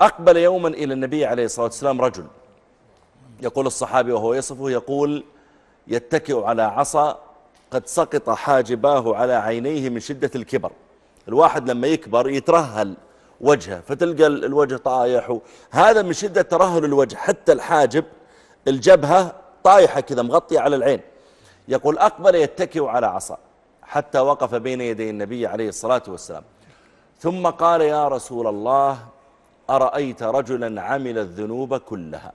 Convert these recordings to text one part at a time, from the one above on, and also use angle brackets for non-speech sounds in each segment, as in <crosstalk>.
أقبل يوما إلى النبي عليه الصلاة والسلام رجل يقول الصحابي وهو يصفه يقول يتكئ على عصا قد سقط حاجباه على عينيه من شدة الكبر الواحد لما يكبر يترهل وجهه فتلقى الوجه طايح هذا من شدة ترهل الوجه حتى الحاجب الجبهة طايحة كذا مغطية على العين يقول أقبل يتكئ على عصا حتى وقف بين يدي النبي عليه الصلاة والسلام ثم قال يا رسول الله أرأيت رجلا عمل الذنوب كلها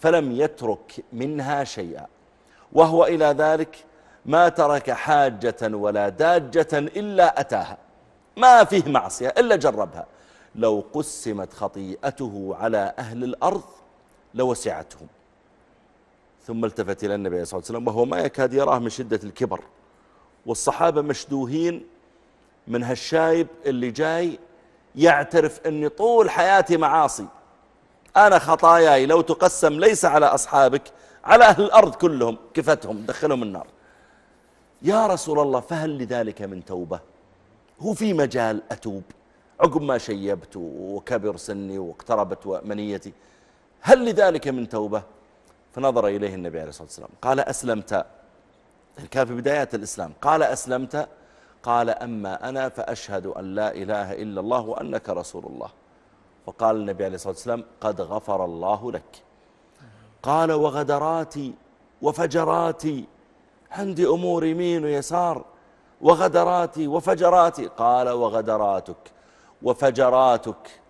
فلم يترك منها شيئا وهو إلى ذلك ما ترك حاجة ولا داجة إلا أتاها ما فيه معصية إلا جربها لو قسمت خطيئته على أهل الأرض لوسعتهم ثم التفت إلى النبي صلى الله عليه وسلم وهو ما يكاد يراه من شدة الكبر والصحابة مشدوهين من هالشايب اللي جاي يعترف أني طول حياتي معاصي أنا خطاياي لو تقسم ليس على أصحابك على أهل الأرض كلهم كفتهم دخلهم النار يا رسول الله فهل لذلك من توبة هو في مجال أتوب عقب ما شيبت وكبر سني واقتربت منيتي هل لذلك من توبة فنظر إليه النبي عليه الصلاة والسلام قال أسلمت كان في بدايات الإسلام قال أسلمت قال أما أنا فأشهد أن لا إله إلا الله وأنك رسول الله فقال النبي عليه الصلاة والسلام قد غفر الله لك قال وغدراتي وفجراتي عندي أمور يمين ويسار وغدراتي وفجراتي قال وغدراتك وفجراتك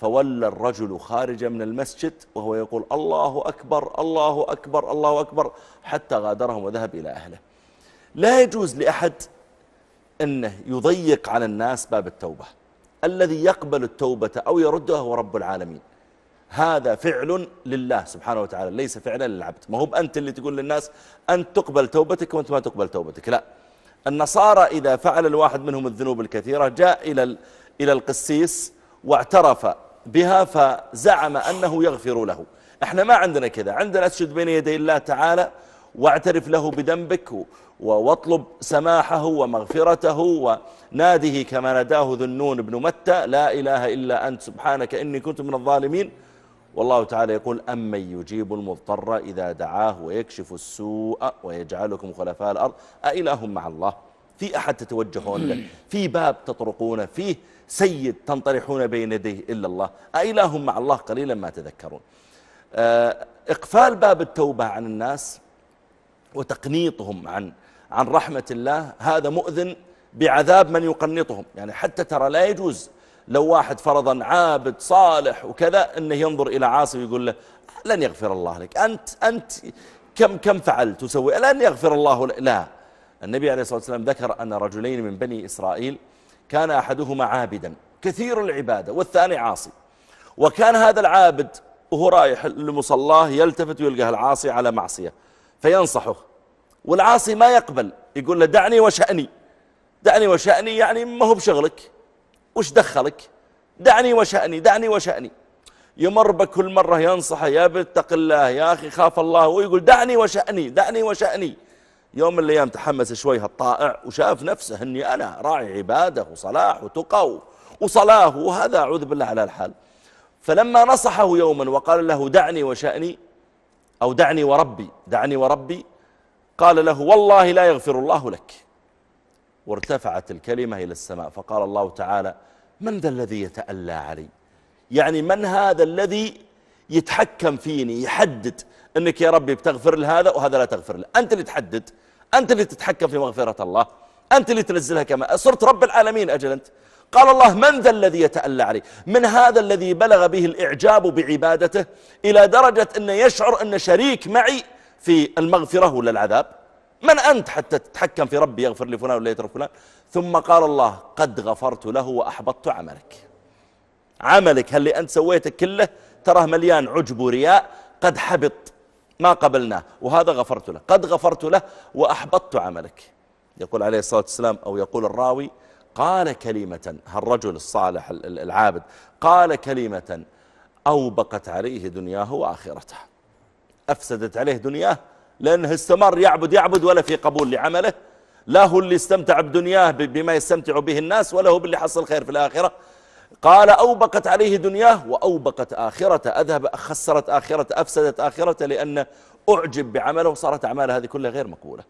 فولى الرجل خارج من المسجد وهو يقول الله أكبر الله أكبر الله أكبر حتى غادرهم وذهب إلى أهله لا يجوز لأحد أنه يضيق على الناس باب التوبة الذي يقبل التوبة أو يردها هو رب العالمين هذا فعل لله سبحانه وتعالى ليس فعلا للعبد ما هو بأنت اللي تقول للناس أنت تقبل توبتك وأنت ما تقبل توبتك لا النصارى إذا فعل الواحد منهم الذنوب الكثيرة جاء إلى إلى القسيس واعترف بها فزعم أنه يغفر له احنا ما عندنا كذا عندنا أسجد بين يدي الله تعالى واعترف له بذنبك واطلب سماحه ومغفرته وناده كما نداه النون بن متى لا إله إلا أنت سبحانك إني كنت من الظالمين والله تعالى يقول أمن يجيب المضطر إذا دعاه ويكشف السوء ويجعلكم خلفاء الأرض أإله مع الله في أحد تتوجهون له <clears throat> في باب تطرقون فيه سيد تنطرحون بين يديه إلا الله أإله مع الله قليلا ما تذكرون آه، إقفال باب التوبة عن الناس وتقنيطهم عن عن رحمة الله هذا مؤذن بعذاب من يقنطهم يعني حتى ترى لا يجوز لو واحد فرضا عابد صالح وكذا أنه ينظر إلى عاصي ويقول له لن يغفر الله لك أنت, أنت كم, كم فعلت وسوي لن يغفر الله لك لا النبي عليه الصلاة والسلام ذكر أن رجلين من بني إسرائيل كان أحدهما عابدا كثير العبادة والثاني عاصي وكان هذا العابد وهو رايح لمصلاه يلتفت ويلقى العاصي على معصية فينصحه والعاصي ما يقبل يقول له دعني وشأني دعني وشأني يعني ما هو بشغلك وش دخلك دعني وشأني دعني وشأني يمر بكل مرة ينصحه يا بتق الله يا أخي خاف الله ويقول دعني وشأني دعني وشأني يوم من الأيام تحمس شوي هالطائع وشاف نفسه أني أنا راعي عبادة وصلاح وتقى وصلاه وهذا أعوذ بالله على الحال فلما نصحه يوما وقال له دعني وشأني أو دعني وربي دعني وربي قال له والله لا يغفر الله لك وارتفعت الكلمة إلى السماء فقال الله تعالى من ذا الذي يتألى علي يعني من هذا الذي يتحكم فيني يحدد أنك يا ربي بتغفر لهذا وهذا لا تغفر له أنت اللي تحدد أنت اللي تتحكم في مغفرة الله أنت اللي تنزلها كما صرت رب العالمين أجل أنت قال الله من ذا الذي يتألى عليه من هذا الذي بلغ به الإعجاب بعبادته إلى درجة أنه يشعر أن شريك معي في المغفرة ولا العذاب من أنت حتى تتحكم في ربي يغفر لفلان ولا يترك فلان ثم قال الله قد غفرت له وأحبطت عملك عملك هل أنت سويته كله تراه مليان عجب ورياء قد حبط ما قبلناه وهذا غفرت له قد غفرت له وأحبطت عملك يقول عليه الصلاة والسلام أو يقول الراوي قال كلمة هالرجل الصالح العابد قال كلمة أوبقت عليه دنياه وآخرته أفسدت عليه دنياه لأنه استمر يعبد يعبد ولا في قبول لعمله لا هو اللي استمتع بدنياه بما يستمتع به الناس ولا هو باللي حصل خير في الآخرة قال أوبقت عليه دنياه وأوبقت آخرة أذهب خسرت آخرة أفسدت آخرة لأن أعجب بعمله وصارت أعماله هذه كلها غير مقبولة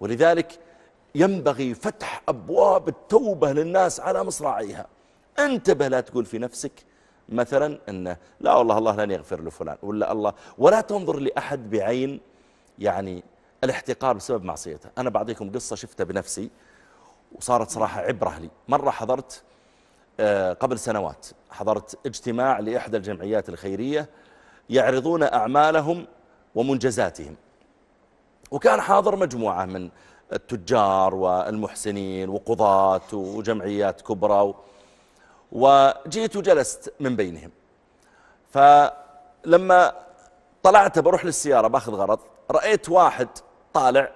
ولذلك ينبغي فتح أبواب التوبة للناس على مصراعيها انتبه لا تقول في نفسك مثلا أنه لا والله الله لن يغفر لفلان ولا الله ولا تنظر لأحد بعين يعني الاحتقار بسبب معصيته أنا بعطيكم قصة شفتها بنفسي وصارت صراحة عبرة لي مرة حضرت آه، قبل سنوات حضرت اجتماع لإحدى الجمعيات الخيرية يعرضون أعمالهم ومنجزاتهم وكان حاضر مجموعة من التجار والمحسنين وقضاة وجمعيات كبرى وجئت وجلست من بينهم فلما طلعت بروح للسيارة باخذ غرض رأيت واحد طالع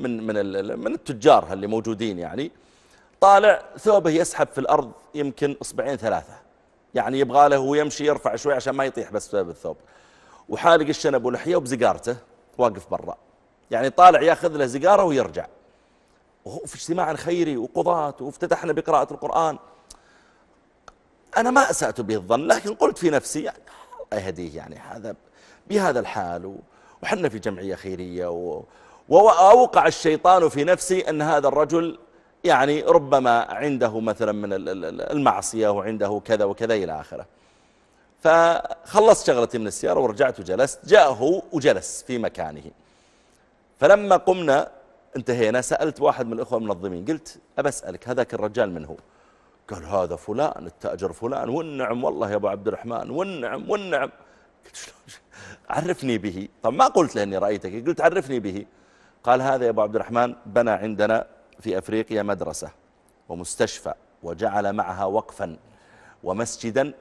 من من من التجار اللي موجودين يعني طالع ثوبه يسحب في الأرض يمكن إصبعين ثلاثة يعني يبغى له ويمشي يرفع شوي عشان ما يطيح بس بسبب الثوب وحالق الشنب ولحية وبزقارته واقف برا يعني طالع ياخذ له زقاره ويرجع وهو في اجتماع خيري وقضاة وافتتحنا بقراءة القرآن أنا ما أسأت به الظن لكن قلت في نفسي يعني أهديه يعني هذا بهذا الحال وحنا في جمعية خيرية وأوقع الشيطان في نفسي أن هذا الرجل يعني ربما عنده مثلا من المعصية وعنده كذا وكذا إلى آخره فخلصت شغلتي من السيارة ورجعت وجلست جاءه وجلس في مكانه فلما قمنا انتهينا سألت واحد من الأخوة المنظمين قلت أبسألك هذاك الرجال من هو قال هذا فلان التاجر فلان والنعم والله يا ابو عبد الرحمن والنعم والنعم قلت شلون <laughs> عرفني به طب ما قلت له اني رايتك قلت عرفني به قال هذا يا ابو عبد الرحمن بنى عندنا في افريقيا مدرسه ومستشفى وجعل معها وقفا ومسجدا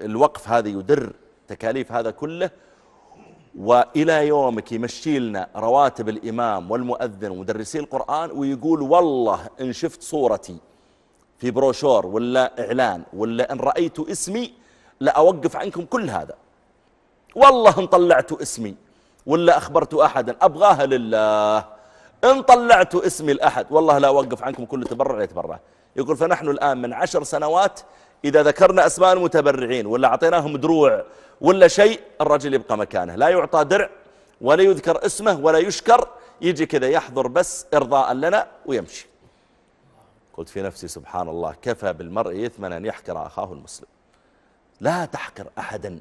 الوقف هذا يدر تكاليف هذا كله وإلى يومك يمشي لنا رواتب الإمام والمؤذن ومدرسي القرآن ويقول والله إن شفت صورتي في بروشور ولا إعلان ولا إن رأيت اسمي لأوقف عنكم كل هذا والله إن طلعت اسمي ولا أخبرت أحدا أبغاها لله إن طلعت اسمي لأحد والله لا أوقف عنكم كل تبرع يتبرع يقول فنحن الآن من عشر سنوات إذا ذكرنا أسماء المتبرعين ولا أعطيناهم دروع ولا شيء الرجل يبقى مكانه لا يعطى درع ولا يذكر اسمه ولا يشكر يجي كذا يحضر بس إرضاء لنا ويمشي قلت في نفسي سبحان الله كفى بالمرء إثما أن يحقر أخاه المسلم لا تحقر أحدا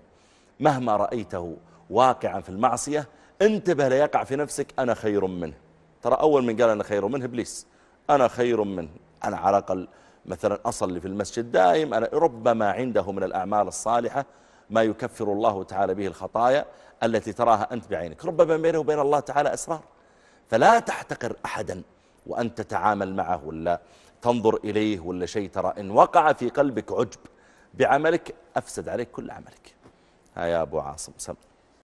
مهما رأيته واقعا في المعصية انتبه ليقع في نفسك أنا خير منه ترى أول من قال أنا خير منه إبليس أنا خير منه أنا على الأقل مثلا أصلي في المسجد دائم أنا ربما عنده من الأعمال الصالحة ما يكفر الله تعالى به الخطايا التي تراها أنت بعينك ربما بينه وبين الله تعالى أسرار فلا تحتقر أحدا وأن تتعامل معه ولا تنظر إليه ولا شيء ترى إن وقع في قلبك عجب بعملك أفسد عليك كل عملك يا أبو عاصم سم